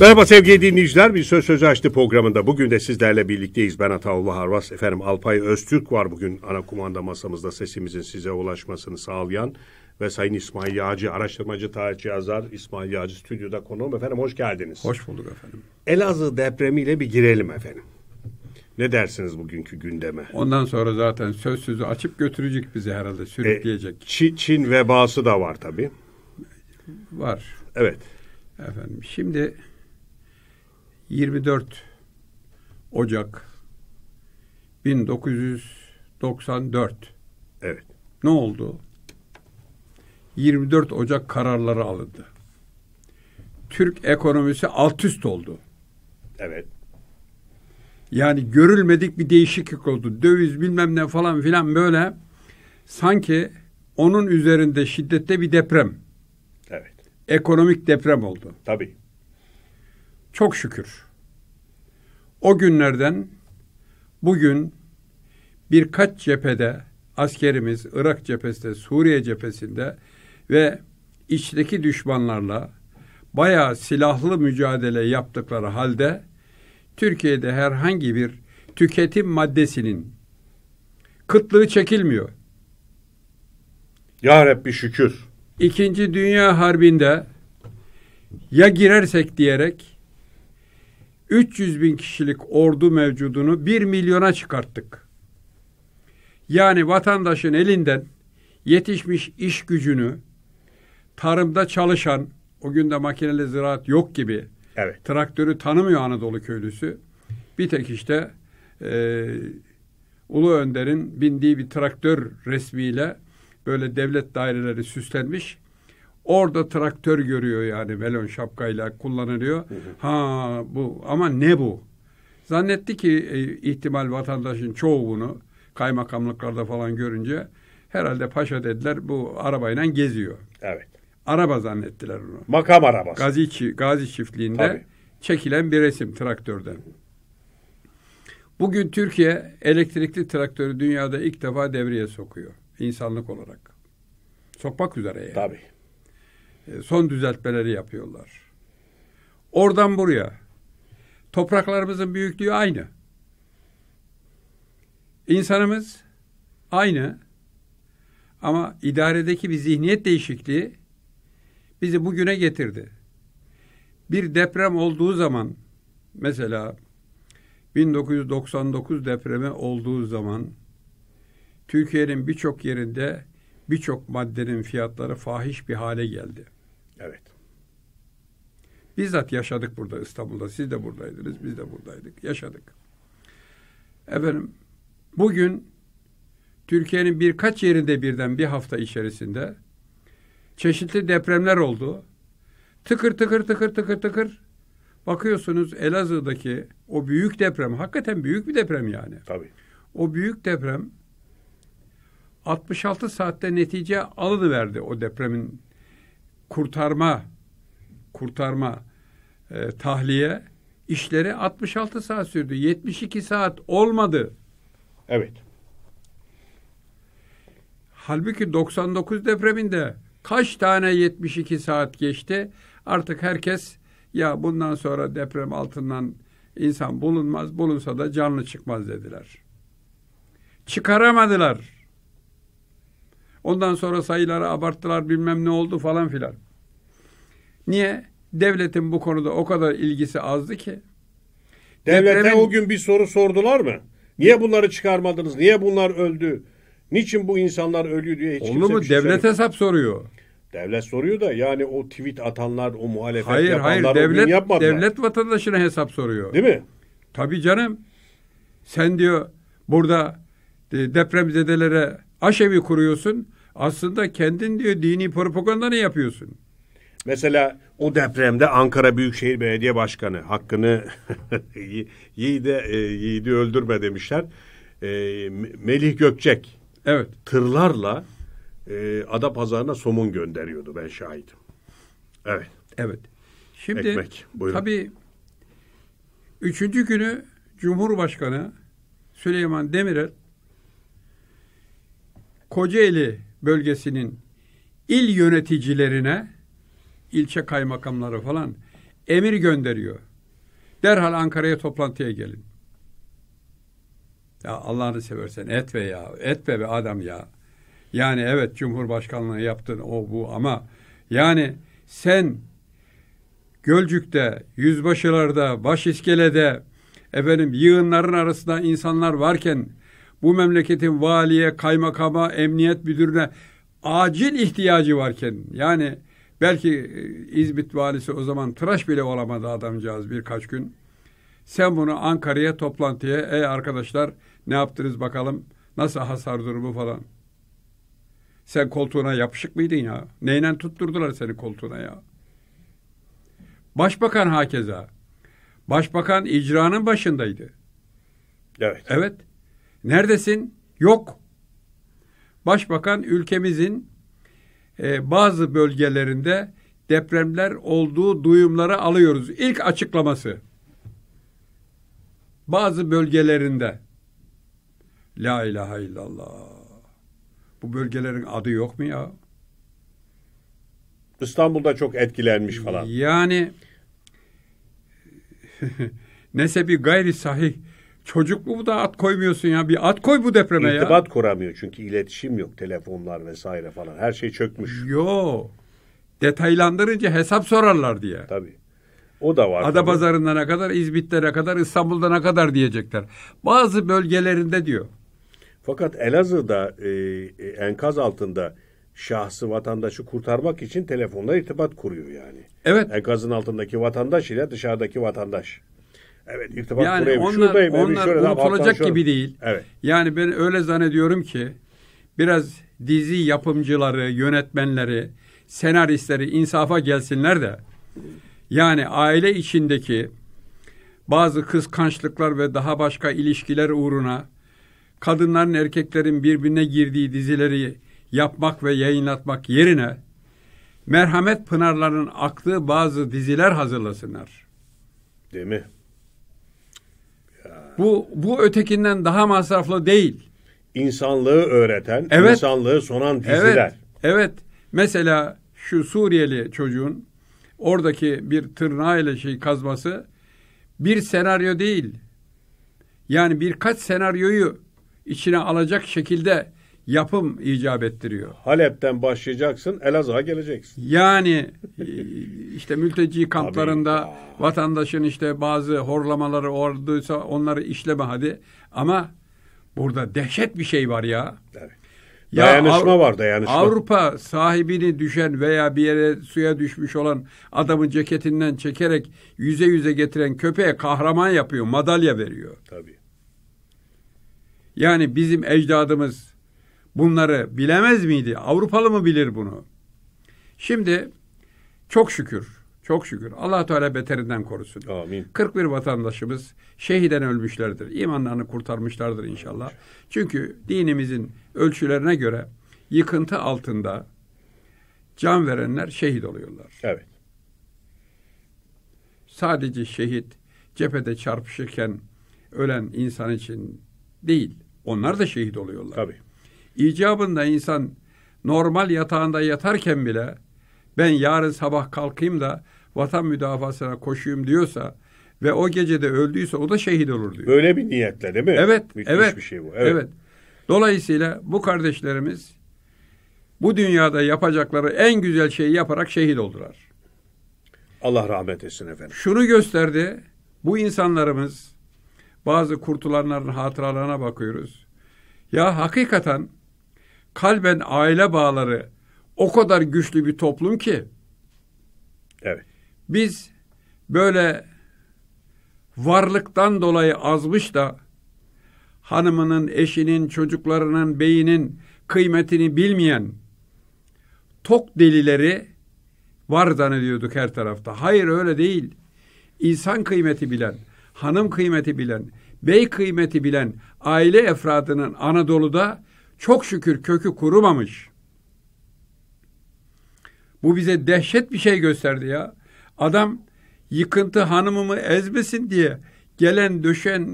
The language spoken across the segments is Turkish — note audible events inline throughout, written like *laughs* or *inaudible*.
Merhaba sevgili dinleyiciler. Bir Söz Sözü Açtı programında bugün de sizlerle birlikteyiz. Ben Ataullah Harvas. Efendim Alpay Öztürk var bugün ana kumanda masamızda sesimizin size ulaşmasını sağlayan ve Sayın İsmail Yağcı, araştırmacı tarihçi yazar İsmail Yağcı stüdyoda konuğum. Efendim hoş geldiniz. Hoş bulduk efendim. Elazığ depremiyle bir girelim efendim. Ne dersiniz bugünkü gündeme? Ondan sonra zaten söz sözü açıp götürecek bizi herhalde, sürükleyecek. E, Çin, Çin vebası da var tabii. Var. Evet. Efendim şimdi 24 Ocak 1994. Evet. Ne oldu? 24 Ocak kararları alındı. Türk ekonomisi alt üst oldu. Evet. Yani görülmedik bir değişiklik oldu. Döviz bilmem ne falan filan böyle sanki onun üzerinde şiddette bir deprem. Evet. Ekonomik deprem oldu. Tabii. Çok şükür. O günlerden bugün birkaç cephede askerimiz Irak cephesinde, Suriye cephesinde ve içteki düşmanlarla bayağı silahlı mücadele yaptıkları halde Türkiye'de herhangi bir tüketim maddesinin kıtlığı çekilmiyor. Ya Rabbi şükür. İkinci Dünya Harbi'nde ya girersek diyerek 300 bin kişilik ordu mevcudunu 1 milyona çıkarttık. Yani vatandaşın elinden yetişmiş iş gücünü tarımda çalışan o günde makineli ziraat yok gibi evet. traktörü tanımıyor Anadolu köylüsü. Bir tek işte e, Ulu Önder'in bindiği bir traktör resmiyle böyle devlet daireleri süslenmiş Orada traktör görüyor yani velon şapkayla kullanılıyor. Hı hı. Ha bu ama ne bu? Zannetti ki e, ihtimal vatandaşın çoğu bunu kaymakamlıklarda falan görünce herhalde paşa dediler bu arabayla geziyor. Evet. Araba zannettiler onu. Makam arabası. Gazi, gazi çiftliğinde Tabii. çekilen bir resim traktörden. Bugün Türkiye elektrikli traktörü dünyada ilk defa devreye sokuyor. insanlık olarak. Sokmak üzere yani. Tabii. E, son düzeltmeleri yapıyorlar. Oradan buraya. Topraklarımızın büyüklüğü aynı. İnsanımız aynı. Ama idaredeki bir zihniyet değişikliği bizi bugüne getirdi. Bir deprem olduğu zaman mesela 1999 depremi olduğu zaman Türkiye'nin birçok yerinde birçok maddenin fiyatları fahiş bir hale geldi. Evet. Bizzat yaşadık burada İstanbul'da. Siz de buradaydınız, biz de buradaydık. Yaşadık. Efendim, bugün Türkiye'nin birkaç yerinde birden bir hafta içerisinde çeşitli depremler oldu. Tıkır tıkır tıkır tıkır tıkır bakıyorsunuz Elazığ'daki o büyük deprem, hakikaten büyük bir deprem yani. Tabii. O büyük deprem 66 saatte netice alını verdi o depremin kurtarma kurtarma e, tahliye işleri 66 saat sürdü. 72 saat olmadı. Evet. Halbuki 99 depreminde kaç tane 72 saat geçti? Artık herkes ya bundan sonra deprem altından insan bulunmaz, bulunsa da canlı çıkmaz dediler. Çıkaramadılar. Ondan sonra sayıları abarttılar bilmem ne oldu falan filan. Niye? Devletin bu konuda o kadar ilgisi azdı ki. Devlete depremin... o gün bir soru sordular mı? Niye bunları çıkarmadınız? Niye bunlar öldü? Niçin bu insanlar ölüyor? diye hiç Olur kimse mu? Şey devlet söylüyor. hesap soruyor. Devlet soruyor da yani o tweet atanlar, o muhalefet hayır, yapanlar hayır, devlet, o yapmadılar. Devlet vatandaşına hesap soruyor. Değil mi? Tabii canım. Sen diyor burada e, depremzedelere aşevi kuruyorsun. Aslında kendin diyor dini propaganda ne yapıyorsun. Mesela o depremde Ankara Büyükşehir Belediye Başkanı hakkını *laughs* yiğide e, yiğidi öldürme demişler. E, Melih Gökçek evet tırlarla e, ada pazarına somun gönderiyordu ben şahidim. Evet. Evet. Şimdi Ekmek, tabii üçüncü günü Cumhurbaşkanı Süleyman Demirel Kocaeli bölgesinin il yöneticilerine ilçe kaymakamları falan emir gönderiyor. Derhal Ankara'ya toplantıya gelin. Ya Allah'ını seversen etme ya. Etme be adam ya. Yani evet Cumhurbaşkanlığı yaptın o bu ama yani sen Gölcük'te, yüzbaşılarda, baş iskelede efendim yığınların arasında insanlar varken bu memleketin valiye, kaymakama, emniyet müdürüne acil ihtiyacı varken yani belki e, İzmit valisi o zaman tıraş bile olamadı adamcağız birkaç gün. Sen bunu Ankara'ya toplantıya ey arkadaşlar ne yaptınız bakalım nasıl hasar durumu falan. Sen koltuğuna yapışık mıydın ya? Neyle tutturdular seni koltuğuna ya? Başbakan hakeza. Başbakan icranın başındaydı. Evet. Evet. Neredesin? Yok. Başbakan ülkemizin e, bazı bölgelerinde depremler olduğu duyumları alıyoruz. İlk açıklaması. Bazı bölgelerinde. La ilahe illallah. Bu bölgelerin adı yok mu ya? İstanbul'da çok etkilenmiş falan. Yani *laughs* nesebi gayri sahih bu da at koymuyorsun ya. Bir at koy bu depreme İrtibat ya. İrtibat kuramıyor çünkü iletişim yok. Telefonlar vesaire falan. Her şey çökmüş. Yo. Detaylandırınca hesap sorarlar diye. Tabii. O da var. Adapazarı'nda ne kadar, İzmit'te İzmit'lere kadar, İstanbul'da ne kadar diyecekler. Bazı bölgelerinde diyor. Fakat Elazığ'da e, enkaz altında şahsı vatandaşı kurtarmak için telefonla irtibat kuruyor yani. Evet. Enkazın altındaki vatandaş ile dışarıdaki vatandaş. Evet irtibat yani buraya onlar, şuradayım. Onlar unutulacak gibi değil. Evet. Yani ben öyle zannediyorum ki biraz dizi yapımcıları, yönetmenleri, senaristleri insafa gelsinler de yani aile içindeki bazı kıskançlıklar ve daha başka ilişkiler uğruna kadınların erkeklerin birbirine girdiği dizileri yapmak ve yayınlatmak yerine merhamet pınarlarının aktığı bazı diziler hazırlasınlar. Değil mi? Bu bu ötekinden daha masraflı değil. İnsanlığı öğreten, evet. insanlığı sonan diziler. Evet. Evet. Mesela şu Suriyeli çocuğun oradaki bir tırnağı ile şey kazması bir senaryo değil. Yani birkaç senaryoyu içine alacak şekilde yapım icap ettiriyor. Halep'ten başlayacaksın, Elazığ'a geleceksin. Yani e, işte mülteci kamplarında vatandaşın işte bazı horlamaları olduysa onları işleme hadi. Ama burada dehşet bir şey var ya. Evet. Ya Av- var dayanışma. Avrupa sahibini düşen veya bir yere suya düşmüş olan adamın ceketinden çekerek yüze yüze getiren köpeğe kahraman yapıyor, madalya veriyor. Tabii. Yani bizim ecdadımız bunları bilemez miydi? Avrupalı mı bilir bunu? Şimdi çok şükür, çok şükür allah Teala beterinden korusun. Amin. 41 vatandaşımız şehiden ölmüşlerdir. İmanlarını kurtarmışlardır inşallah. Çünkü dinimizin ölçülerine göre yıkıntı altında can verenler şehit oluyorlar. Evet. Sadece şehit cephede çarpışırken ölen insan için değil. Onlar da şehit oluyorlar. Tabii. İcabında insan normal yatağında yatarken bile ben yarın sabah kalkayım da vatan müdafasına koşayım diyorsa ve o gecede öldüyse o da şehit olur diyor. Böyle bir niyetle değil mi? Evet. Müthiş evet. bir şey bu. Evet. evet. Dolayısıyla bu kardeşlerimiz bu dünyada yapacakları en güzel şeyi yaparak şehit oldular. Allah rahmet etsin efendim. Şunu gösterdi. Bu insanlarımız bazı kurtulanların hatıralarına bakıyoruz. Ya hakikaten kalben aile bağları o kadar güçlü bir toplum ki evet. biz böyle varlıktan dolayı azmış da hanımının, eşinin, çocuklarının, beyinin kıymetini bilmeyen tok delileri var zannediyorduk her tarafta. Hayır öyle değil. İnsan kıymeti bilen, hanım kıymeti bilen, bey kıymeti bilen aile efradının Anadolu'da çok şükür kökü kurumamış. Bu bize dehşet bir şey gösterdi ya. Adam yıkıntı hanımımı ezmesin diye gelen döşen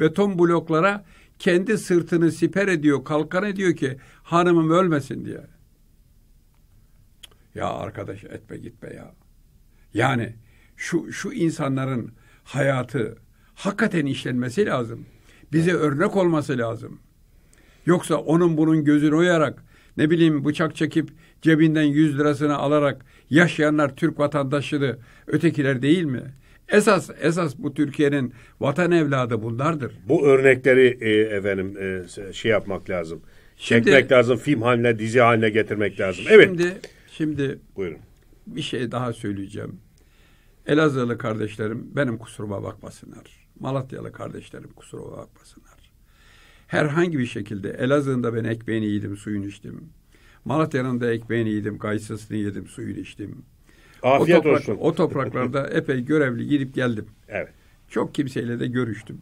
beton bloklara kendi sırtını siper ediyor, kalkan ediyor ki hanımım ölmesin diye. Ya arkadaş etme gitme ya. Yani şu şu insanların hayatı hakikaten işlenmesi lazım. Bize örnek olması lazım. Yoksa onun bunun gözünü oyarak ne bileyim bıçak çekip cebinden yüz lirasını alarak yaşayanlar Türk vatandaşıydı. Ötekiler değil mi? Esas esas bu Türkiye'nin vatan evladı bunlardır. Bu örnekleri e, efendim e, şey yapmak lazım. Şimdi, Çekmek lazım, film haline, dizi haline getirmek lazım. Evet. Şimdi şimdi buyurun. Bir şey daha söyleyeceğim. Elazığlı kardeşlerim benim kusuruma bakmasınlar. Malatyalı kardeşlerim kusuruma bakmasın herhangi bir şekilde Elazığ'ında ben ekmeğini yedim, suyunu içtim. Malatya'nın da ekmeğini yedim, kayısısını yedim, suyunu içtim. Afiyet o toprak, olsun. O topraklarda *laughs* epey görevli gidip geldim. Evet. Çok kimseyle de görüştüm.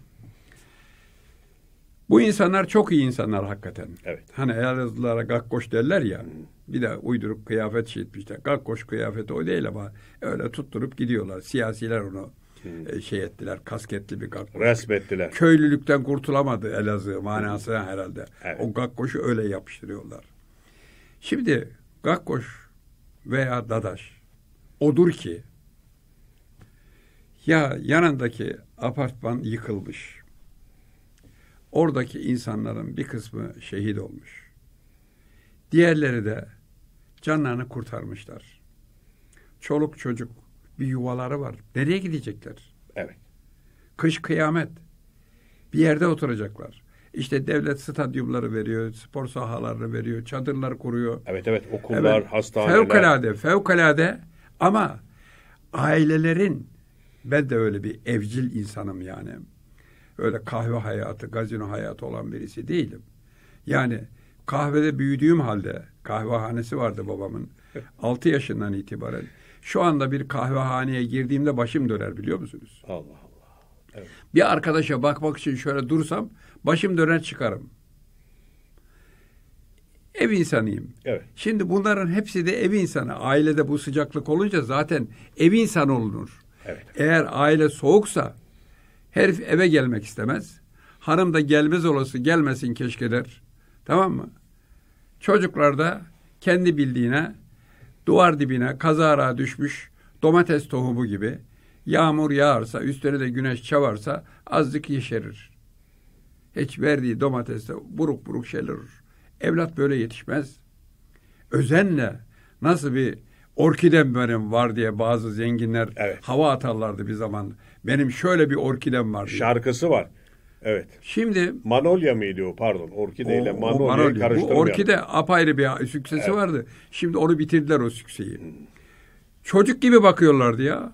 Bu insanlar çok iyi insanlar hakikaten. Evet. Hani Elazığlılara gakkoş derler ya. Bir de uyduruk kıyafet şey etmişler. Gakkoş kıyafeti o değil ama öyle tutturup gidiyorlar. Siyasiler onu Hmm. e, şey ettiler. Kasketli bir gakkoş. Resmettiler. Köylülükten kurtulamadı Elazığ manasına hmm. herhalde. Evet. O gakkoşu öyle yapıştırıyorlar. Şimdi gakkoş veya dadaş odur ki ya yanındaki apartman yıkılmış. Oradaki insanların bir kısmı şehit olmuş. Diğerleri de canlarını kurtarmışlar. Çoluk çocuk bir yuvaları var. Nereye gidecekler? Evet. Kış kıyamet. Bir yerde oturacaklar. İşte devlet stadyumları veriyor, spor sahalarını veriyor, çadırlar kuruyor. Evet evet okullar, evet. hastaneler. Fevkalade, fevkalade ama ailelerin ben de öyle bir evcil insanım yani. Öyle kahve hayatı, gazino hayatı olan birisi değilim. Yani kahvede büyüdüğüm halde kahvehanesi vardı babamın. *laughs* altı yaşından itibaren şu anda bir kahvehaneye girdiğimde başım döner biliyor musunuz? Allah Allah. Evet. Bir arkadaşa bakmak için şöyle dursam başım döner çıkarım. Ev insanıyım. Evet. Şimdi bunların hepsi de ev insanı. Ailede bu sıcaklık olunca zaten ev insanı olunur. Evet. Eğer aile soğuksa herif eve gelmek istemez. Hanım da gelmez olası gelmesin keşke der. Tamam mı? Çocuklar da kendi bildiğine duvar dibine kazara düşmüş domates tohumu gibi yağmur yağarsa, üstüne de güneş çavarsa azlık yeşerir. Hiç verdiği domateste buruk buruk şeyler olur. Evlat böyle yetişmez. Özenle nasıl bir orkidem benim var diye bazı zenginler evet. hava atarlardı bir zaman. Benim şöyle bir orkidem var. Diye. Şarkısı var. Evet. Şimdi Manolya mıydı o pardon? Orkide ile Manolya, Manolya. karıştırmayalım. Bu orkide apayrı bir süksesi evet. vardı. Şimdi onu bitirdiler o sükseyi. Hmm. Çocuk gibi bakıyorlardı ya.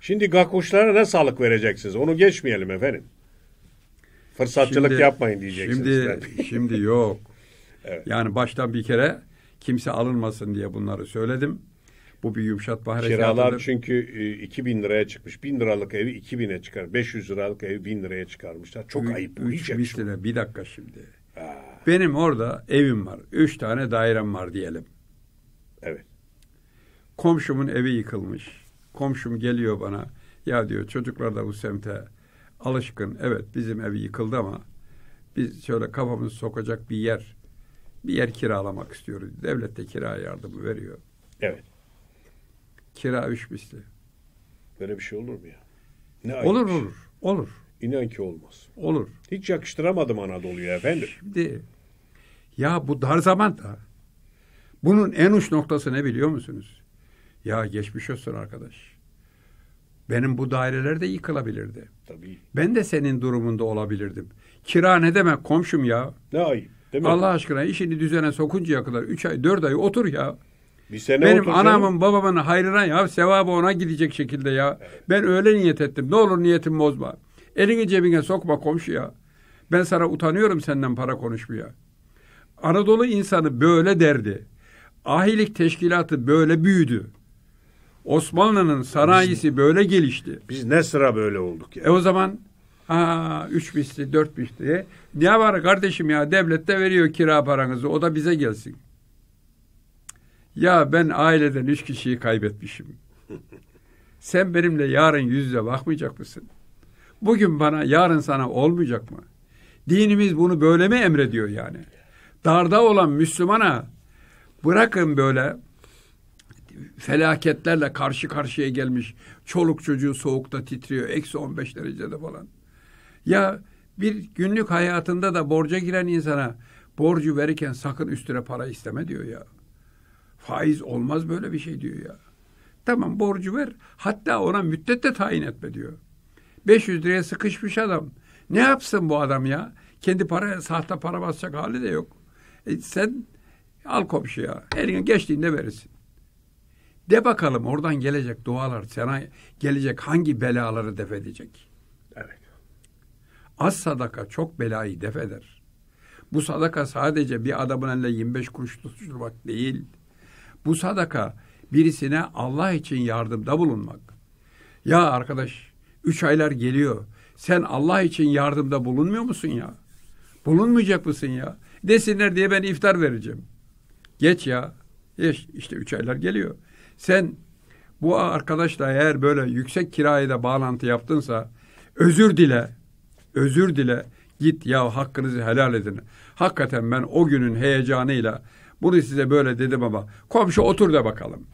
Şimdi gakuşlara ne sağlık vereceksiniz? Onu geçmeyelim efendim. Fırsatçılık şimdi, yapmayın diyeceksiniz. Şimdi, ben. *laughs* şimdi yok. evet. Yani baştan bir kere kimse alınmasın diye bunları söyledim. Bu bir yumuşatma harekatı. Kiralar çünkü e, 2000 liraya çıkmış. 1000 liralık evi 2000'e çıkar. 500 liralık evi 1000 liraya çıkarmışlar. Çok Ü, ayıp. Üç misline bir dakika şimdi. Aa. Benim orada evim var. Üç tane dairem var diyelim. Evet. Komşumun evi yıkılmış. Komşum geliyor bana. Ya diyor çocuklar da bu semte alışkın. Evet bizim evi yıkıldı ama biz şöyle kafamızı sokacak bir yer bir yer kiralamak istiyoruz. Devlet de kira yardımı veriyor. Evet. Kira üç misli. Böyle bir şey olur mu ya? Ne olur şey. olur. Olur. İnan ki olmaz. Olur. Hiç yakıştıramadım Anadolu'ya efendim. Şimdi ya bu dar zamanda bunun en uç noktası ne biliyor musunuz? Ya geçmiş olsun arkadaş. Benim bu dairelerde yıkılabilirdi. Tabii. Ben de senin durumunda olabilirdim. Kira ne demek komşum ya? Ne ayıp. Değil mi? Allah aşkına işini düzene sokuncaya kadar üç ay dört ay otur ya. Bir sene Benim oturacağım. anamın babamın hayrına ya sevabı ona gidecek şekilde ya. Evet. Ben öyle niyet ettim. Ne olur niyetimi bozma. Elini cebine sokma komşu ya. Ben sana utanıyorum senden para konuşmaya. Anadolu insanı böyle derdi. Ahilik teşkilatı böyle büyüdü. Osmanlı'nın sanayisi biz, böyle gelişti. Biz ne sıra böyle olduk ya? Yani. E o zaman aa, üç bisti dört misli. Ne var kardeşim ya devlet de veriyor kira paranızı o da bize gelsin. Ya ben aileden üç kişiyi kaybetmişim. Sen benimle yarın yüz yüze bakmayacak mısın? Bugün bana, yarın sana olmayacak mı? Dinimiz bunu böyle mi emrediyor yani? Darda olan Müslümana bırakın böyle felaketlerle karşı karşıya gelmiş. Çoluk çocuğu soğukta titriyor. Eksi 15 derecede falan. Ya bir günlük hayatında da borca giren insana borcu verirken sakın üstüne para isteme diyor ya. Faiz olmaz böyle bir şey diyor ya. Tamam borcu ver. Hatta ona müddet de tayin etme diyor. 500 liraya sıkışmış adam. Ne yapsın bu adam ya? Kendi para, sahte para basacak hali de yok. E sen al komşuya. Her gün geçtiğinde verirsin. De bakalım oradan gelecek dualar sana gelecek hangi belaları def edecek? Evet. Az sadaka çok belayı def eder. Bu sadaka sadece bir adamın eline 25 kuruş tutuşturmak değil. Bu sadaka birisine Allah için yardımda bulunmak. Ya arkadaş üç aylar geliyor. Sen Allah için yardımda bulunmuyor musun ya? Bulunmayacak mısın ya? Desinler diye ben iftar vereceğim. Geç ya. Geç. İşte üç aylar geliyor. Sen bu arkadaşla eğer böyle yüksek kiraya da bağlantı yaptınsa özür dile. Özür dile. Git ya hakkınızı helal edin. Hakikaten ben o günün heyecanıyla bunu size böyle dedim ama Komşu otur da bakalım.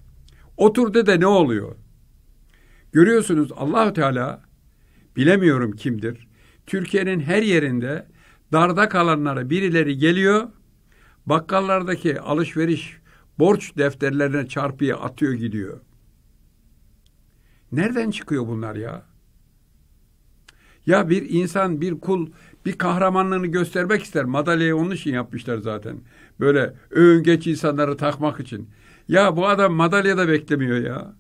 Otur de de ne oluyor? Görüyorsunuz Allahü Teala bilemiyorum kimdir. Türkiye'nin her yerinde darda kalanlara birileri geliyor. Bakkallardaki alışveriş borç defterlerine çarpıya atıyor gidiyor. Nereden çıkıyor bunlar ya? Ya bir insan, bir kul bir kahramanlığını göstermek ister. Madalyayı onun için yapmışlar zaten. Böyle övüngeç insanları takmak için. Ya bu adam madalya da beklemiyor ya.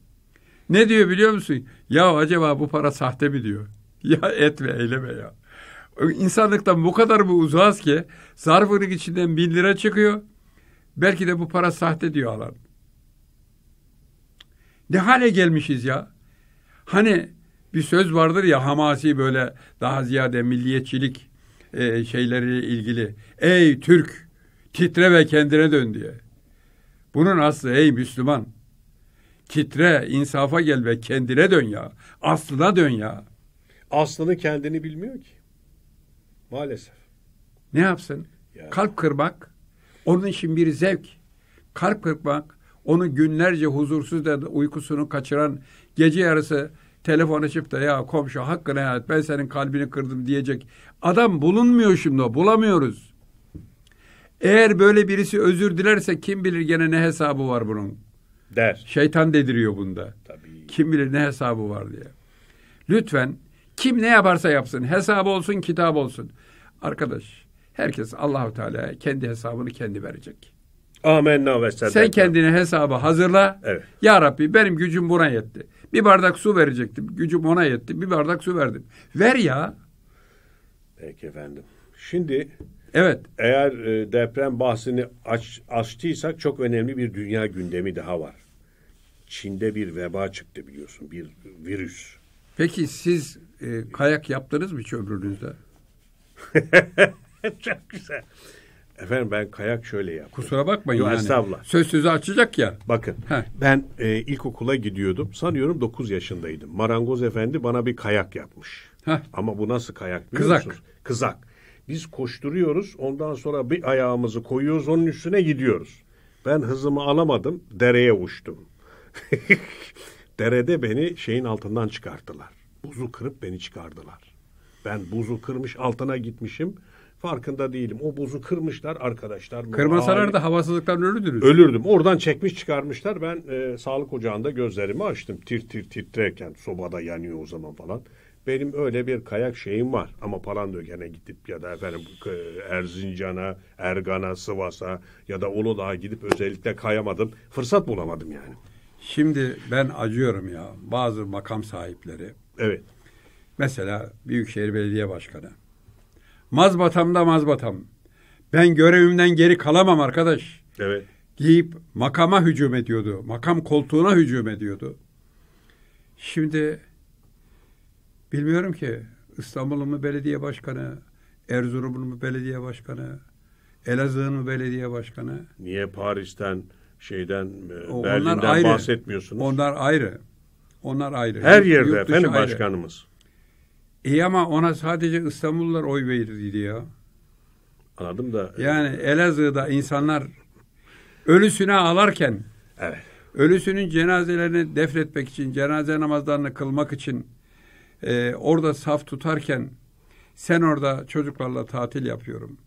Ne diyor biliyor musun? Ya acaba bu para sahte mi diyor. *laughs* Ya etme eyleme ya. İnsanlıktan bu kadar mı uzağız ki zarfının içinden bin lira çıkıyor. Belki de bu para sahte diyor alan. Ne hale gelmişiz ya. Hani bir söz vardır ya hamasi böyle daha ziyade milliyetçilik e, şeyleriyle ilgili. Ey Türk Titre ve kendine dön diye. Bunun aslı ey Müslüman. Titre, insafa gel ve kendine dön ya. Aslına dön ya. Aslını kendini bilmiyor ki. Maalesef. Ne yapsın? Yani. Kalp kırmak onun için bir zevk. Kalp kırmak onu günlerce huzursuz da uykusunu kaçıran gece yarısı telefon açıp da ya komşu hakkını hayat ben senin kalbini kırdım diyecek adam bulunmuyor şimdi bulamıyoruz. Eğer böyle birisi özür dilerse kim bilir gene ne hesabı var bunun. Der. Şeytan dediriyor bunda. Tabii. Kim bilir ne hesabı var diye. Lütfen kim ne yaparsa yapsın hesabı olsun kitap olsun. Arkadaş herkes Allahu Teala kendi hesabını kendi verecek. Amin ve Sen kendine hesabı hazırla. Evet. Ya Rabbi benim gücüm buna yetti. Bir bardak su verecektim. Gücüm ona yetti. Bir bardak su verdim. Ver ya. Peki efendim. Şimdi Evet. Eğer e, deprem bahsini aç, açtıysak çok önemli bir dünya gündemi daha var. Çin'de bir veba çıktı biliyorsun, bir virüs. Peki siz e, kayak yaptınız mı hiç *laughs* çok güzel. Efendim ben kayak şöyle yap. Kusura bakmayın Yok, yani. Estağfurullah. Söz sözü açacak ya. Bakın Heh. ben e, ilkokula gidiyordum. Sanıyorum 9 yaşındaydım. Marangoz efendi bana bir kayak yapmış. Heh. Ama bu nasıl kayak biliyor Kızak. musunuz? Kızak. Biz koşturuyoruz. Ondan sonra bir ayağımızı koyuyoruz onun üstüne gidiyoruz. Ben hızımı alamadım. Dereye uçtum. *laughs* Derede beni şeyin altından çıkarttılar. Buzu kırıp beni çıkardılar. Ben buzu kırmış altına gitmişim. Farkında değilim. O buzu kırmışlar arkadaşlar. Kırmasalar da havasızlıktan ölürdünüz. Ölürdüm. Oradan çekmiş çıkarmışlar. Ben e, sağlık ocağında gözlerimi açtım. Tir tir titrerken sobada yanıyor o zaman falan. Benim öyle bir kayak şeyim var ama Palandöken'e gidip ya da efendim Erzincan'a, Ergan'a, Sivas'a ya da Uludağ'a gidip özellikle kayamadım. Fırsat bulamadım yani. Şimdi ben acıyorum ya bazı makam sahipleri. Evet. Mesela Büyükşehir Belediye Başkanı. Mazbatamda mazbatam. Ben görevimden geri kalamam arkadaş. Evet. Deyip makama hücum ediyordu. Makam koltuğuna hücum ediyordu. Şimdi Bilmiyorum ki İstanbul'un mu belediye başkanı, Erzurum'un mu belediye başkanı, Elazığ'ın mı belediye başkanı? Niye Paris'ten, şeyden, e, o, Berlin'den ayrı. bahsetmiyorsunuz? Onlar ayrı. Onlar ayrı. Her yurt, yerde yurt efendim ayrı. başkanımız. İyi ama ona sadece İstanbullular oy verirdi ya. Anladım da. E, yani Elazığ'da insanlar ölüsüne alarken evet. ölüsünün cenazelerini defnetmek için, cenaze namazlarını kılmak için e, orada saf tutarken sen orada çocuklarla tatil yapıyorum.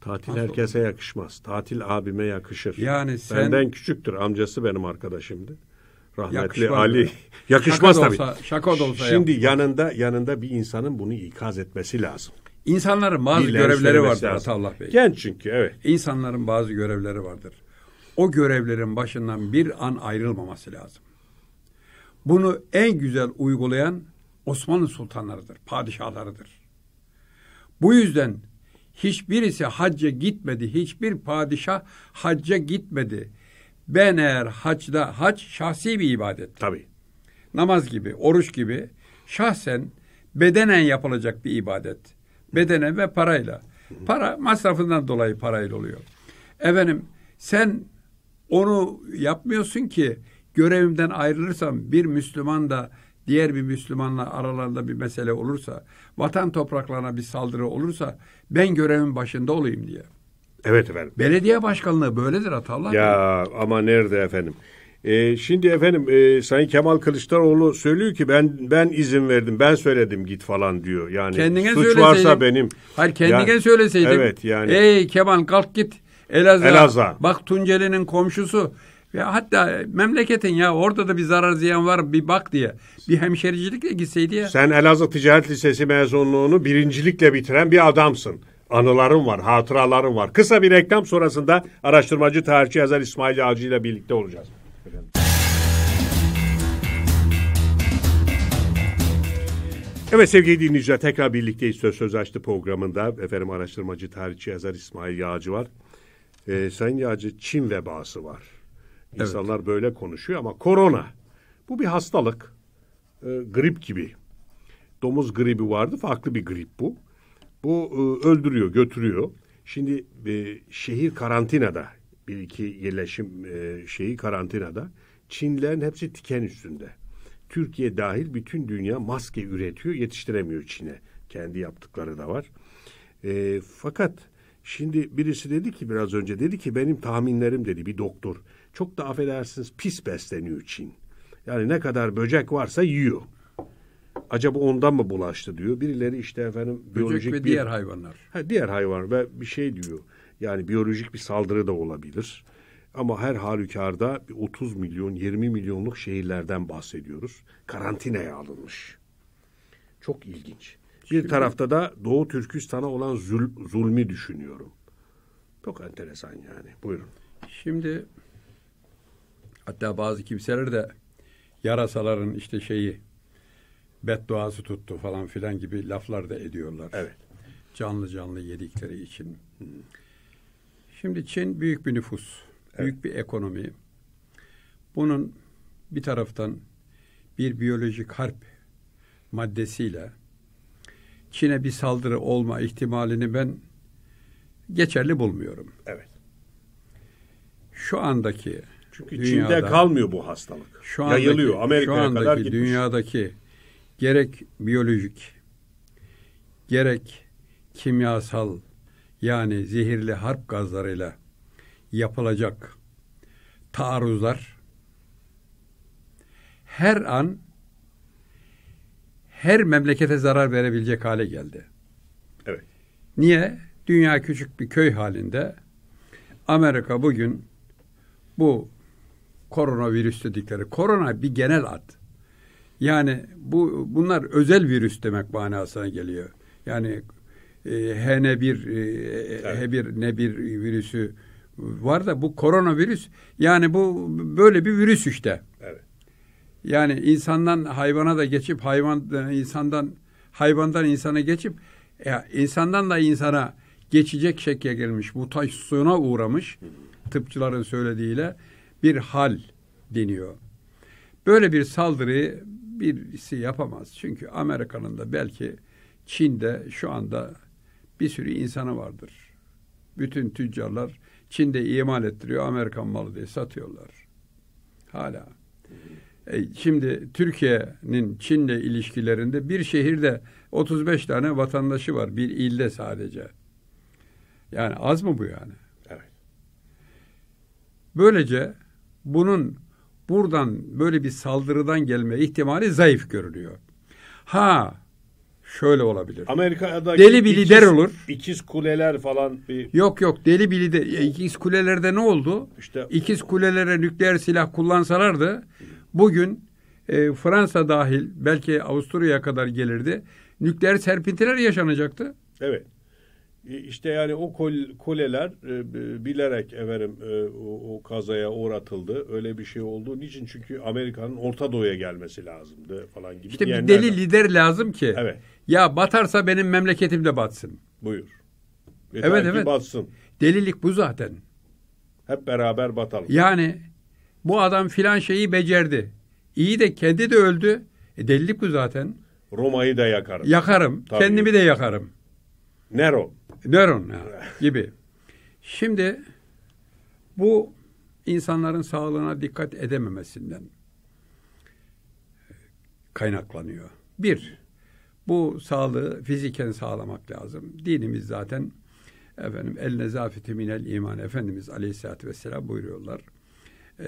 Tatil herkese yakışmaz. Tatil abime yakışır. Yani sen... Benden küçüktür. Amcası benim arkadaşımdı. Rahmetli Yakışmaz Ali. *laughs* Yakışmaz şaka tabii. Olsa, şaka da olsa Şimdi yap. yanında yanında bir insanın bunu ikaz etmesi lazım. İnsanların bazı Diller görevleri vardır Atallah Bey. Genç çünkü evet. İnsanların bazı görevleri vardır. O görevlerin başından bir an ayrılmaması lazım. Bunu en güzel uygulayan Osmanlı sultanlarıdır, padişahlarıdır. Bu yüzden hiçbirisi hacca gitmedi, hiçbir padişah hacca gitmedi. Ben eğer hacda, hac şahsi bir ibadet. Tabii. Namaz gibi, oruç gibi şahsen bedenen yapılacak bir ibadet. Bedenen ve parayla. Para masrafından dolayı parayla oluyor. Efendim sen onu yapmıyorsun ki görevimden ayrılırsam bir Müslüman da diğer bir Müslümanla aralarında bir mesele olursa, vatan topraklarına bir saldırı olursa ben görevimin başında olayım diye. Evet efendim. Belediye başkanlığı böyledir Atallah. Ya Bey. ama nerede efendim? Ee, şimdi efendim e, Sayın Kemal Kılıçdaroğlu söylüyor ki ben ben izin verdim ben söyledim git falan diyor. Yani kendine suç söyleseydin. varsa benim. Hayır kendine yani, söyleseydim. Evet yani. Ey Kemal kalk git Elazığ. Elazığ. Bak Tunceli'nin komşusu ve hatta memleketin ya orada da bir zarar ziyan var bir bak diye. Bir hemşericilikle gitseydi ya. Sen Elazığ Ticaret Lisesi mezunluğunu birincilikle bitiren bir adamsın. Anılarım var, hatıralarım var. Kısa bir reklam sonrasında araştırmacı tarihçi yazar İsmail Ağcı ile birlikte olacağız. Evet sevgili dinleyiciler tekrar birlikteyiz Söz Söz Açtı programında. Efendim araştırmacı tarihçi yazar İsmail Yağcı var. Ee, Sayın Yağcı Çin vebası var. İnsanlar evet. böyle konuşuyor ama korona bu bir hastalık. E, grip gibi. Domuz gribi vardı farklı bir grip bu. Bu e, öldürüyor, götürüyor. Şimdi e, şehir karantinada. Bir iki yerleşim e, şeyi karantinada. Çinlilerin hepsi tiken üstünde. Türkiye dahil bütün dünya maske üretiyor, yetiştiremiyor Çin'e. Kendi yaptıkları da var. E, fakat şimdi birisi dedi ki biraz önce dedi ki benim tahminlerim dedi bir doktor. Çok da affedersiniz pis besleniyor Çin. Yani ne kadar böcek varsa yiyor. Acaba ondan mı bulaştı diyor. Birileri işte efendim biyolojik böcek ve bir, diğer hayvanlar. Ha, diğer hayvan ve bir şey diyor. Yani biyolojik bir saldırı da olabilir. Ama her halükarda 30 milyon, 20 milyonluk şehirlerden bahsediyoruz. Karantinaya alınmış. Çok ilginç. Bir Şimdi... tarafta da Doğu Türkistan'a olan zul, zulmü düşünüyorum. Çok enteresan yani. Buyurun. Şimdi Hatta bazı kimseler de yarasaların işte şeyi bedduası tuttu falan filan gibi laflar da ediyorlar. Evet. Canlı canlı yedikleri için. Şimdi Çin büyük bir nüfus, evet. büyük bir ekonomi. Bunun bir taraftan bir biyolojik harp maddesiyle Çin'e bir saldırı olma ihtimalini ben geçerli bulmuyorum. Evet. Şu andaki çünkü dünyada, Çin'de kalmıyor bu hastalık. Şu andaki, Yayılıyor Amerika'ya kadar gitmiş. dünyadaki gerek biyolojik gerek kimyasal yani zehirli harp gazlarıyla yapılacak taarruzlar her an her memlekete zarar verebilecek hale geldi. Evet. Niye? Dünya küçük bir köy halinde. Amerika bugün bu koronavirüs dedikleri. Korona bir genel ad. Yani bu bunlar özel virüs demek manasına geliyor. Yani e, H1 e, H1 ne bir virüsü var da bu koronavirüs yani bu böyle bir virüs işte. Evet. Yani insandan hayvana da geçip hayvan e, insandan hayvandan insana geçip ya insandan da insana geçecek şekle gelmiş, mutasyona uğramış tıpçıların söylediğiyle bir hal deniyor. Böyle bir saldırı birisi yapamaz. Çünkü Amerika'nın da belki Çin'de şu anda bir sürü insanı vardır. Bütün tüccarlar Çin'de imal ettiriyor Amerikan malı diye satıyorlar. Hala. E, şimdi Türkiye'nin Çin'le ilişkilerinde bir şehirde 35 tane vatandaşı var. Bir ilde sadece. Yani az mı bu yani? Evet. Böylece bunun buradan böyle bir saldırıdan gelme ihtimali zayıf görülüyor. Ha şöyle olabilir. Amerika'da deli bir ikiz, lider olur. İkiz kuleler falan bir Yok yok deli bir lider İkiz kulelerde ne oldu? İşte ikiz kulelere nükleer silah kullansalardı bugün e, Fransa dahil belki Avusturya'ya kadar gelirdi. Nükleer serpintiler yaşanacaktı. Evet. E, işte yani o kol, kuleler e, bilerek efendim e, o, kazaya uğratıldı. Öyle bir şey oldu niçin? Çünkü Amerika'nın Orta Doğu'ya gelmesi lazımdı falan gibi. İşte bir deli lider lazım ki. Evet. Ya batarsa benim memleketim de batsın. Buyur. Yeter evet evet. Batsın. Delilik bu zaten. Hep beraber batalım. Yani bu adam filan şeyi becerdi. İyi de kendi de öldü. E, delilik bu zaten. Roma'yı da yakarım. Yakarım. Tabii. Kendimi de yakarım. Nero. Neron gibi. Şimdi bu insanların sağlığına dikkat edememesinden kaynaklanıyor. Bir, bu sağlığı fiziken sağlamak lazım. Dinimiz zaten efendim el nezafeti minel iman Efendimiz aleyhissalatü vesselam buyuruyorlar. E,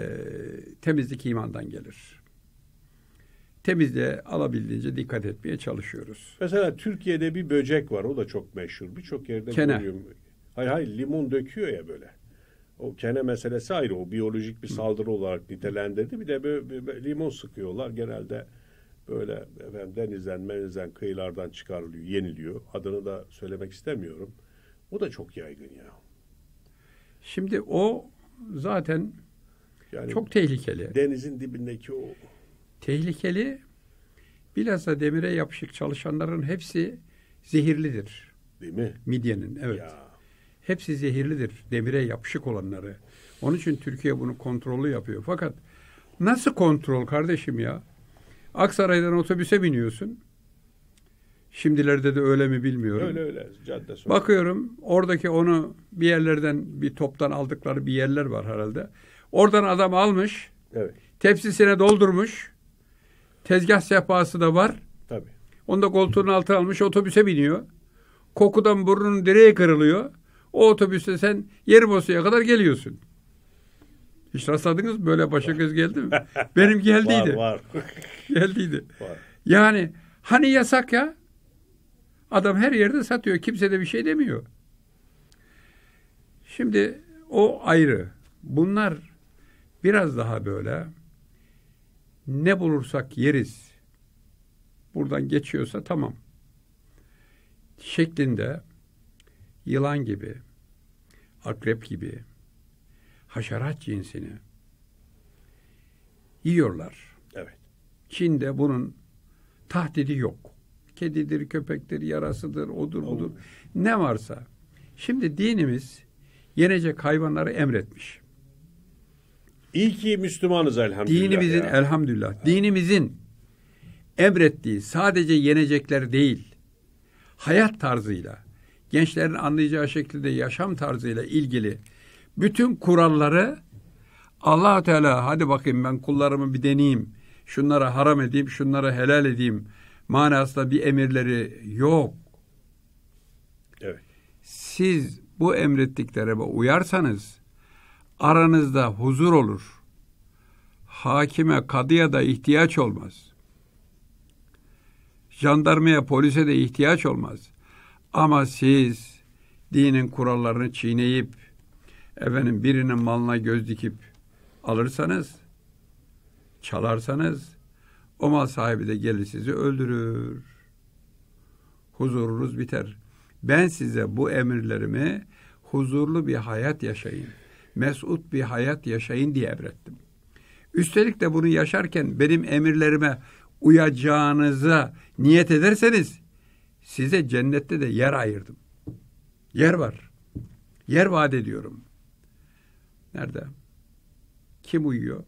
temizlik imandan gelir temizliğe alabildiğince dikkat etmeye çalışıyoruz. Mesela Türkiye'de bir böcek var. O da çok meşhur. Birçok yerde Kene. görüyorum. Hayır hayır limon döküyor ya böyle. O kene meselesi ayrı. O biyolojik bir saldırı Hı. olarak nitelendirdi. Bir de böyle, böyle limon sıkıyorlar. Genelde böyle efendim, denizden, menizden, kıyılardan çıkarılıyor, yeniliyor. Adını da söylemek istemiyorum. O da çok yaygın ya. Şimdi o zaten yani çok tehlikeli. Denizin dibindeki o tehlikeli. Bilhassa demire yapışık çalışanların hepsi zehirlidir. Değil mi? Midyenin evet. Ya. Hepsi zehirlidir demire yapışık olanları. Onun için Türkiye bunu kontrollü yapıyor. Fakat nasıl kontrol kardeşim ya? Aksaray'dan otobüse biniyorsun. Şimdilerde de öyle mi bilmiyorum. Öyle öyle. Cadde sonra. Bakıyorum oradaki onu bir yerlerden bir toptan aldıkları bir yerler var herhalde. Oradan adam almış. Evet. Tepsisine doldurmuş. Tezgah sehpası da var. Tabii. Onu da koltuğun altına almış otobüse biniyor. Kokudan burnun direğe kırılıyor. O otobüste sen Yerbosa'ya kadar geliyorsun. Hiç rastladınız mı? Böyle başa göz geldi mi? *laughs* Benim geldiydi. var var. geldiydi. *laughs* Var. Yani hani yasak ya? Adam her yerde satıyor. Kimse de bir şey demiyor. Şimdi o ayrı. Bunlar biraz daha böyle ne bulursak yeriz. Buradan geçiyorsa tamam. Şeklinde yılan gibi, akrep gibi, haşerat cinsini yiyorlar. Evet. Çin'de bunun tahdidi yok. Kedidir, köpektir, yarasıdır, odur odur. Ne varsa. Şimdi dinimiz yenecek hayvanları emretmiş. İyi ki Müslümanız elhamdülillah. Dinimizin ya. elhamdülillah. Ha. Dinimizin emrettiği sadece yenecekler değil. Hayat tarzıyla, gençlerin anlayacağı şekilde yaşam tarzıyla ilgili bütün kuralları allah Teala hadi bakayım ben kullarımı bir deneyeyim, şunlara haram edeyim, şunlara helal edeyim manasında bir emirleri yok. Evet. Siz bu emrettiklere uyarsanız aranızda huzur olur. Hakime, kadıya da ihtiyaç olmaz. Jandarmaya, polise de ihtiyaç olmaz. Ama siz dinin kurallarını çiğneyip efendim birinin malına göz dikip alırsanız, çalarsanız o mal sahibi de gelir sizi öldürür. Huzurunuz biter. Ben size bu emirlerimi huzurlu bir hayat yaşayın mesut bir hayat yaşayın diye emrettim. Üstelik de bunu yaşarken benim emirlerime uyacağınıza niyet ederseniz size cennette de yer ayırdım. Yer var. Yer vaat ediyorum. Nerede? Kim uyuyor?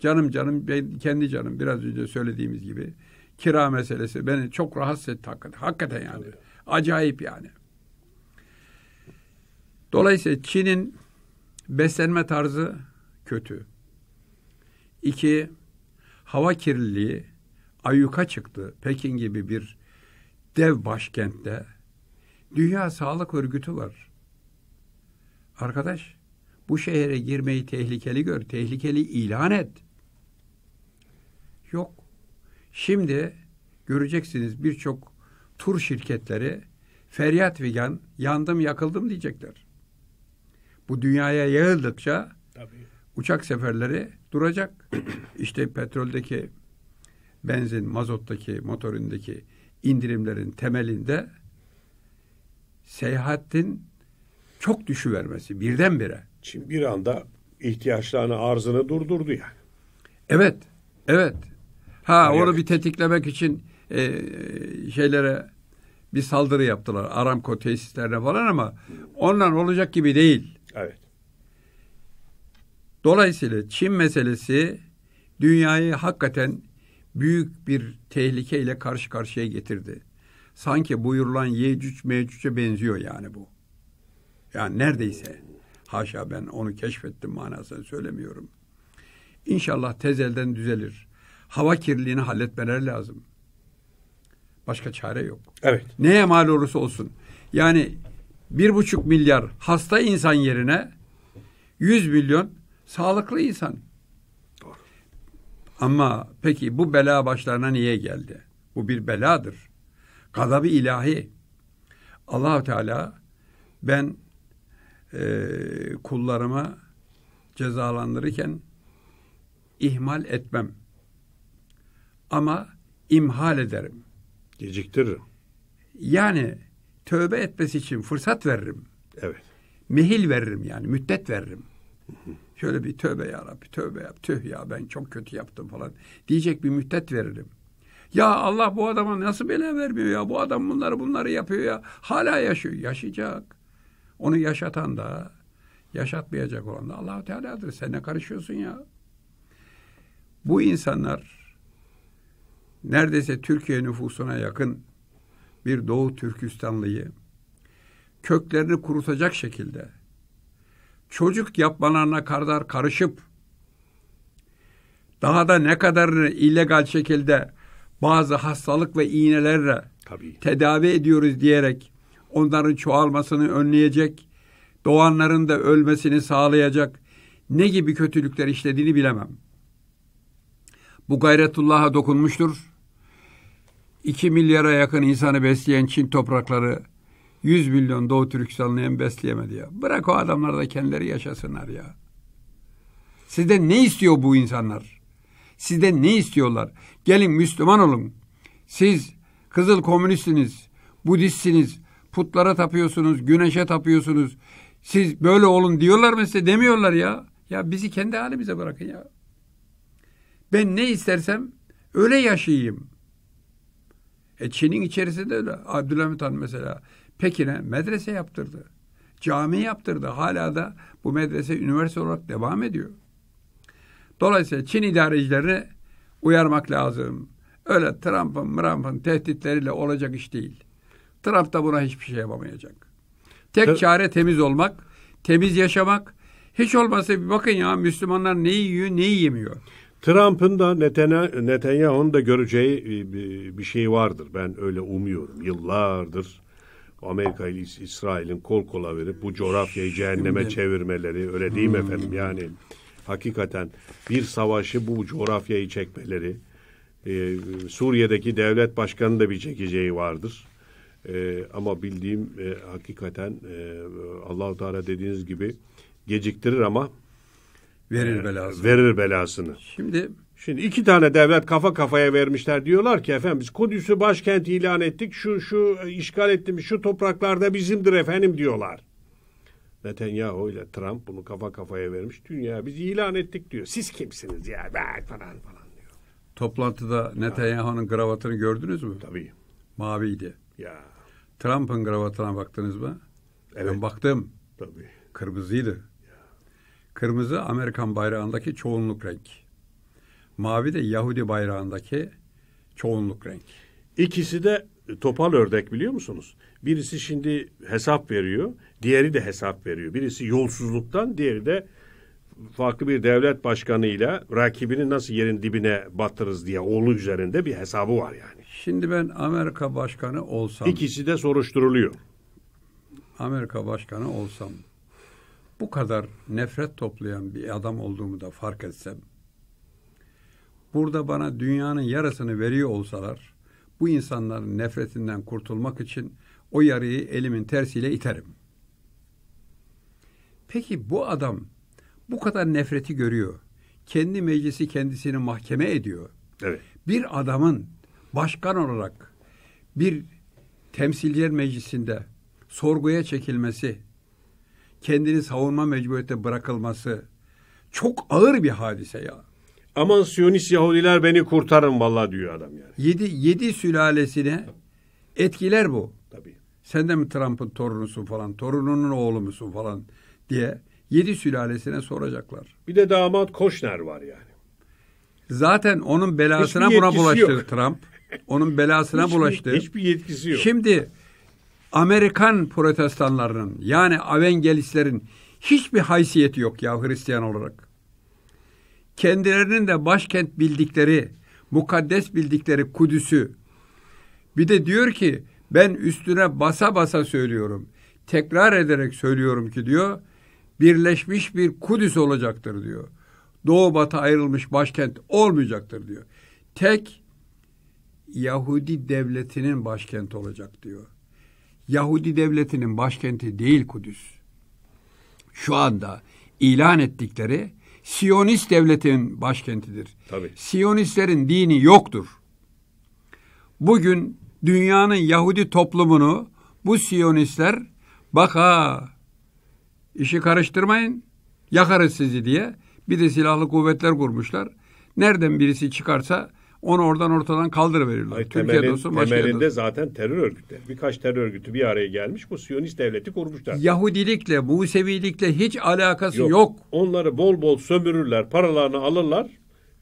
Canım canım, ben, kendi canım biraz önce söylediğimiz gibi. Kira meselesi beni çok rahatsız etti hakikaten. Hakikaten yani. Acayip yani. Dolayısıyla Çin'in Beslenme tarzı kötü. İki, hava kirliliği ayyuka çıktı Pekin gibi bir dev başkentte. Dünya Sağlık Örgütü var. Arkadaş, bu şehre girmeyi tehlikeli gör, tehlikeli ilan et. Yok. Şimdi göreceksiniz birçok tur şirketleri feryat vegan yandım yakıldım diyecekler. Bu dünyaya yayıldıkça Tabii. uçak seferleri duracak. *clears throat* İşte petroldeki benzin, mazottaki, motorundaki indirimlerin temelinde seyahatin çok düşüvermesi birdenbire. Şimdi bir anda ihtiyaçlarını arzını durdurdu yani. Evet, evet. Ha Hayır. Hani onu bir tetiklemek için e, şeylere bir saldırı yaptılar. Aramco tesislerine falan ama onlar olacak gibi değil. Evet. Dolayısıyla Çin meselesi dünyayı hakikaten büyük bir tehlikeyle karşı karşıya getirdi. Sanki buyurulan Yecüc Mecüc'e benziyor yani bu. Yani neredeyse. Haşa ben onu keşfettim manasını söylemiyorum. İnşallah tezelden düzelir. Hava kirliliğini halletmeler lazım. Başka çare yok. Evet. Neye mal olursa olsun. Yani bir buçuk milyar hasta insan yerine yüz milyon sağlıklı insan. Doğru. Ama peki bu bela başlarına niye geldi? Bu bir beladır. Gadabi ilahi. Allahu Teala ben e, kullarıma cezalandırırken ihmal etmem. Ama imhal ederim. Geciktiririm. Yani tövbe etmesi için fırsat veririm. Evet. Mehil veririm yani müddet veririm. Şöyle bir tövbe ya Rabbi tövbe yap tüh ya ben çok kötü yaptım falan diyecek bir müddet veririm. Ya Allah bu adama nasıl bela vermiyor ya bu adam bunları bunları yapıyor ya hala yaşıyor yaşayacak. Onu yaşatan da yaşatmayacak olan da Allahu Teala'dır. Sen ne karışıyorsun ya? Bu insanlar neredeyse Türkiye nüfusuna yakın bir Doğu Türkistanlıyı köklerini kurutacak şekilde çocuk yapmalarına kadar karışıp daha da ne kadarını illegal şekilde bazı hastalık ve iğnelerle Tabii. tedavi ediyoruz diyerek onların çoğalmasını önleyecek, doğanların da ölmesini sağlayacak ne gibi kötülükler işlediğini bilemem. Bu gayretullah'a dokunmuştur. 2 milyara yakın insanı besleyen Çin toprakları 100 milyon Doğu Türkistanlı'yı besleyemedi ya. Bırak o adamlar da kendileri yaşasınlar ya. Sizden ne istiyor bu insanlar? Sizden ne istiyorlar? Gelin Müslüman olun. Siz kızıl komünistsiniz, Budistsiniz, putlara tapıyorsunuz, güneşe tapıyorsunuz. Siz böyle olun diyorlar mı size? Demiyorlar ya. Ya bizi kendi halimize bırakın ya. Ben ne istersem öyle yaşayayım. E Çin'in içerisinde de Abdülhamit Han mesela Pekin'e medrese yaptırdı. Cami yaptırdı. Hala da bu medrese üniversite olarak devam ediyor. Dolayısıyla Çin idarecilerini uyarmak lazım. Öyle Trump'ın, Mramp'ın tehditleriyle olacak iş değil. Trump da buna hiçbir şey yapamayacak. Tek Te- çare temiz olmak, temiz yaşamak. Hiç olmazsa bir bakın ya Müslümanlar ne yiyor, ne yemiyor. Trump'ın da Netanyahu'nun da göreceği bir şey vardır. Ben öyle umuyorum. Yıllardır Amerika ile İsrail'in kol kola verip bu coğrafyayı cehenneme Şimdi... çevirmeleri öyle değil mi hmm. efendim? Yani hakikaten bir savaşı bu coğrafyayı çekmeleri e, Suriye'deki devlet başkanı da bir çekeceği vardır. E, ama bildiğim e, hakikaten e, Teala dediğiniz gibi geciktirir ama Verir belasını. Verir belasını. Şimdi Şimdi iki tane devlet kafa kafaya vermişler. Diyorlar ki efendim biz Kudüs'ü başkent ilan ettik. Şu şu işgal ettiğimiz şu topraklarda bizimdir efendim diyorlar. Netanyahu ile Trump bunu kafa kafaya vermiş. Dünya biz ilan ettik diyor. Siz kimsiniz ya ben falan falan diyor. Toplantıda Netanyahu'nun kravatını gördünüz mü? Tabii. Maviydi. Ya. Trump'ın kravatına baktınız mı? Evet. Ben baktım. Tabii. Kırmızıydı. Kırmızı Amerikan bayrağındaki çoğunluk renk. Mavi de Yahudi bayrağındaki çoğunluk renk. İkisi de topal ördek biliyor musunuz? Birisi şimdi hesap veriyor, diğeri de hesap veriyor. Birisi yolsuzluktan, diğeri de farklı bir devlet başkanıyla rakibini nasıl yerin dibine batırız diye oğlu üzerinde bir hesabı var yani. Şimdi ben Amerika başkanı olsam... İkisi de soruşturuluyor. Amerika başkanı olsam bu kadar nefret toplayan bir adam olduğumu da fark etsem, burada bana dünyanın yarısını veriyor olsalar, bu insanların nefretinden kurtulmak için o yarıyı elimin tersiyle iterim. Peki bu adam bu kadar nefreti görüyor. Kendi meclisi kendisini mahkeme ediyor. Evet. Bir adamın başkan olarak bir temsilciler meclisinde sorguya çekilmesi kendini savunma mecburiyette bırakılması çok ağır bir hadise ya. Aman Siyonist Yahudiler beni kurtarın vallahi diyor adam yani. Yedi, yedi sülalesine etkiler bu. Tabii. Sen de mi Trump'ın torunusun falan, torununun oğlu musun falan diye yedi sülalesine soracaklar. Bir de damat Koşner var yani. Zaten onun belasına buna bulaştı Trump. Onun belasına hiçbir, bulaştı. Hiçbir yetkisi yok. Şimdi Amerikan protestanlarının yani avengelistlerin hiçbir haysiyeti yok ya Hristiyan olarak. Kendilerinin de başkent bildikleri, mukaddes bildikleri Kudüs'ü. Bir de diyor ki ben üstüne basa basa söylüyorum. Tekrar ederek söylüyorum ki diyor birleşmiş bir Kudüs olacaktır diyor. Doğu batı ayrılmış başkent olmayacaktır diyor. Tek Yahudi devletinin başkenti olacak diyor. Yahudi devletinin başkenti değil Kudüs. Şu anda ilan ettikleri Siyonist devletin başkentidir. Tabii. Siyonistlerin dini yoktur. Bugün dünyanın Yahudi toplumunu bu Siyonistler bak ha işi karıştırmayın yakarız sizi diye bir de silahlı kuvvetler kurmuşlar. Nereden birisi çıkarsa onu oradan ortadan kaldırıverirler. Hayır, Türkiye'de temelin, olsa başka temelinde olsa. zaten terör örgütleri. Birkaç terör örgütü bir araya gelmiş bu Siyonist devleti kurmuşlar. Yahudilikle, Musevilikle hiç alakası yok. yok. Onları bol bol sömürürler, paralarını alırlar,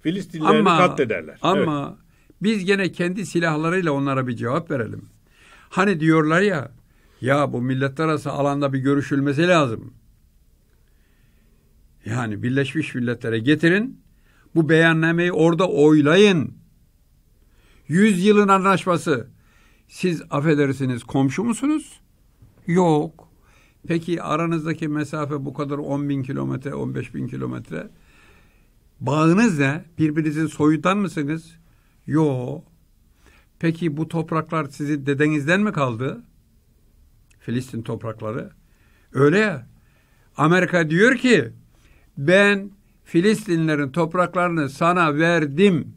Filistinlilerini katlederler. Ama evet. biz gene kendi silahlarıyla onlara bir cevap verelim. Hani diyorlar ya, ya bu milletler arası alanda bir görüşülmesi lazım. Yani Birleşmiş Milletler'e getirin, bu beyannameyi orada oylayın. Yüz yılın anlaşması. Siz affedersiniz komşu musunuz? Yok. Peki aranızdaki mesafe bu kadar 10 bin kilometre, 15 bin kilometre. Bağınız ne? Birbirinizin soyundan mısınız? Yok. Peki bu topraklar sizi dedenizden mi kaldı? Filistin toprakları. Öyle ya. Amerika diyor ki ben Filistinlerin topraklarını sana verdim.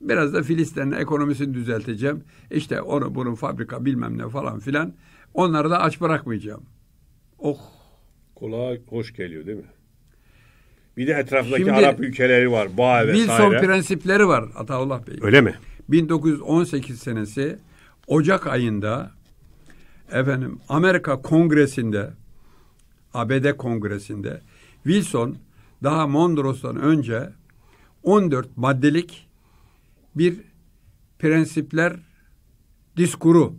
Biraz da Filistin'in ekonomisini düzelteceğim. İşte onu bunun fabrika bilmem ne falan filan. Onları da aç bırakmayacağım. Oh. Kulağa hoş geliyor değil mi? Bir de etrafındaki Şimdi, Arap ülkeleri var. Bağ ve Wilson prensipleri var Ataullah Bey. Öyle mi? 1918 senesi Ocak ayında efendim Amerika Kongresi'nde ABD Kongresi'nde Wilson daha Mondros'tan önce 14 maddelik bir prensipler diskuru.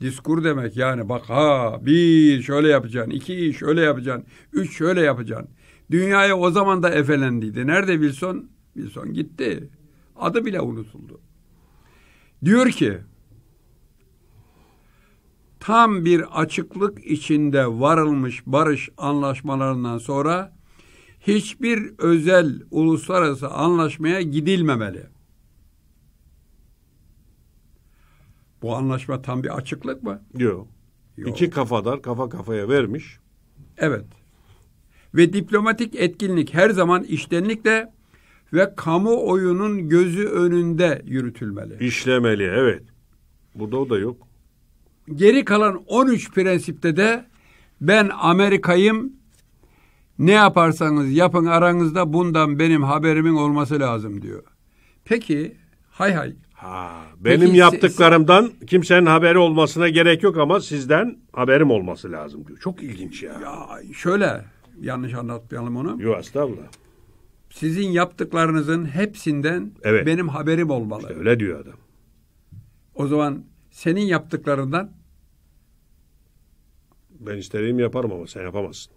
Diskur demek yani bak ha bir şöyle yapacaksın, iki şöyle yapacaksın, üç şöyle yapacaksın. Dünyaya o zaman da efelendiydi. Nerede Wilson? Wilson gitti. Adı bile unutuldu. Diyor ki tam bir açıklık içinde varılmış barış anlaşmalarından sonra hiçbir özel uluslararası anlaşmaya gidilmemeli. Bu anlaşma tam bir açıklık mı? Yok. Yok. İki kafadar kafa kafaya vermiş. Evet. Ve diplomatik etkinlik her zaman iştenlikle ve kamuoyunun gözü önünde yürütülmeli. İşlemeli evet. Burada o da yok. Geri kalan 13 prensipte de ben Amerika'yım ne yaparsanız yapın aranızda bundan benim haberimin olması lazım diyor. Peki hay hay Ha, benim Peki, yaptıklarımdan siz... kimsenin haberi olmasına gerek yok ama sizden haberim olması lazım diyor. Çok ilginç ya. Ya şöyle yanlış anlatmayalım onu. Yok estağfurullah. Sizin yaptıklarınızın hepsinden evet. benim haberim olmalı. İşte öyle diyor adam. O zaman senin yaptıklarından ben istediğimi yaparım ama sen yapamazsın.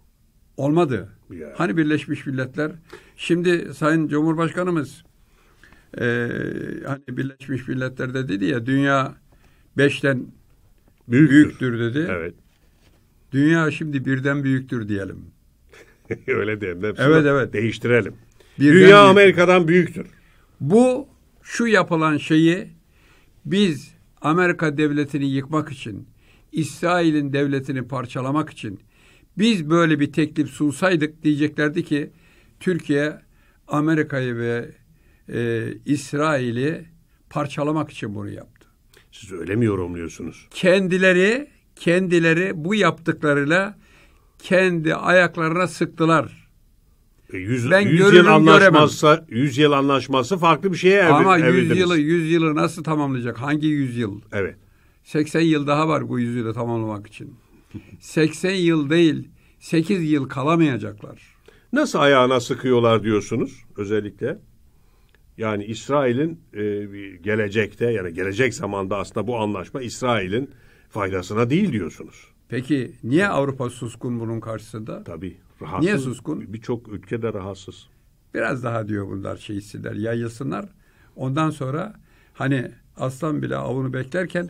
Olmadı. Ya. Hani Birleşmiş Milletler? Şimdi Sayın Cumhurbaşkanımız e, hani Birleşmiş Milletler'de dedi ya dünya beşten büyüktür, büyüktür dedi. Evet. Dünya şimdi birden büyüktür diyelim. *laughs* Öyle diyelim. Evet evet. Değiştirelim. Birden dünya büyüktür. Amerika'dan büyüktür. Bu şu yapılan şeyi biz Amerika devletini yıkmak için, İsrail'in devletini parçalamak için biz böyle bir teklif sunsaydık diyeceklerdi ki Türkiye Amerika'yı ve e, İsrail'i parçalamak için bunu yaptı. Siz öyle mi yorumluyorsunuz? Kendileri kendileri bu yaptıklarıyla kendi ayaklarına sıktılar. E yüz, ben yüz yıl anlaşması, yüz yıl anlaşması farklı bir şeye evri, Ama yüz yılı, yüz yılı nasıl tamamlayacak? Hangi yüz yıl? Evet. 80 yıl daha var bu yüzyılı tamamlamak için. 80 yıl değil, 8 yıl kalamayacaklar. Nasıl ayağına sıkıyorlar diyorsunuz özellikle? Yani İsrail'in e, gelecekte yani gelecek zamanda aslında bu anlaşma İsrail'in faydasına değil diyorsunuz. Peki niye Avrupa suskun bunun karşısında? Tabii. Rahatsız. Niye suskun? Birçok ülke ülkede rahatsız. Biraz daha diyor bunlar şey hisseder, yayılsınlar. Ondan sonra hani aslan bile avını beklerken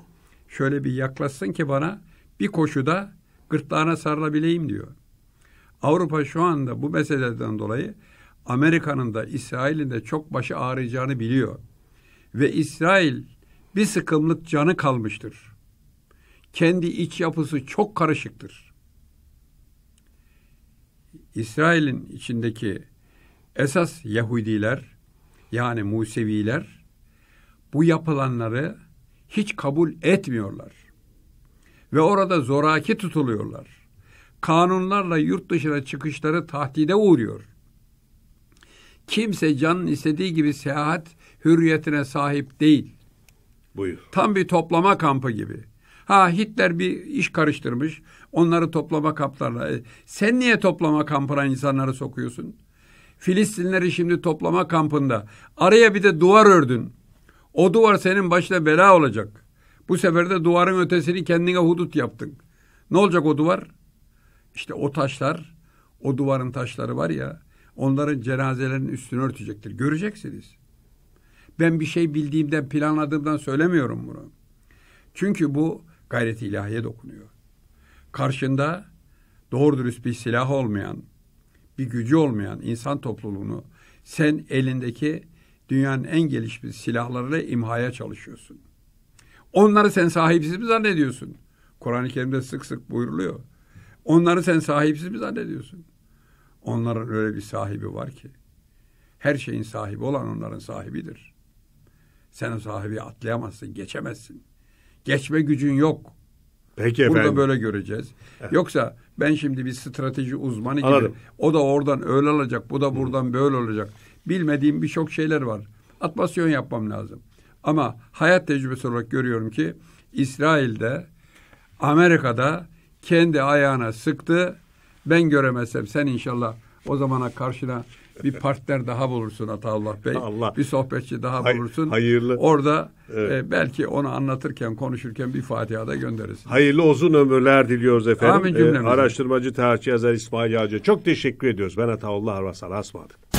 şöyle bir yaklaşsın ki bana bir koşuda gırtlağına sarılabileyim diyor. Avrupa şu anda bu meseleden dolayı Amerika'nın da İsrail'in de çok başı ağrıyacağını biliyor. Ve İsrail bir sıkımlık canı kalmıştır. Kendi iç yapısı çok karışıktır. İsrail'in içindeki esas Yahudiler yani Museviler bu yapılanları hiç kabul etmiyorlar. Ve orada zoraki tutuluyorlar. Kanunlarla yurt dışına çıkışları tahdide uğruyor. Kimse canın istediği gibi seyahat hürriyetine sahip değil. Buyur. Tam bir toplama kampı gibi. Ha Hitler bir iş karıştırmış. Onları toplama kamplarına. E, sen niye toplama kampına insanları sokuyorsun? Filistinleri şimdi toplama kampında. Araya bir de duvar ördün. O duvar senin başına bela olacak. Bu sefer de duvarın ötesini kendine hudut yaptın. Ne olacak o duvar? İşte o taşlar, o duvarın taşları var ya onların cenazelerinin üstünü örtecektir. Göreceksiniz. Ben bir şey bildiğimden, planladığımdan söylemiyorum bunu. Çünkü bu gayret ilahiye dokunuyor. Karşında doğru dürüst bir silah olmayan, bir gücü olmayan insan topluluğunu sen elindeki dünyanın en gelişmiş silahlarıyla imhaya çalışıyorsun. Onları sen sahipsiz mi zannediyorsun? Kur'an-ı Kerim'de sık sık buyuruluyor. Onları sen sahipsiz mi zannediyorsun? Onların öyle bir sahibi var ki. Her şeyin sahibi olan onların sahibidir. Sen o sahibi atlayamazsın, geçemezsin. Geçme gücün yok. Peki efendim. Burada böyle göreceğiz. Yoksa ben şimdi bir strateji uzmanı Anladım. o da oradan öyle olacak, bu da buradan Hı. böyle olacak. Bilmediğim birçok şeyler var. Atmasyon yapmam lazım. Ama hayat tecrübesi olarak görüyorum ki İsrail'de Amerika'da kendi ayağına sıktı ben göremezsem sen inşallah o zamana karşına bir partner daha bulursun Ataullah Bey. Allah. Bir sohbetçi daha Hay, bulursun. Hayırlı. Orada e, evet. e, belki onu anlatırken, konuşurken bir Fatiha da göndeririz. Hayırlı uzun ömürler diliyoruz efendim. Amin cümlemize. Ee, araştırmacı, tarihçi, yazar İsmail Yağcı. Çok teşekkür ediyoruz. Ben Ataullah Arvasan Asmadık.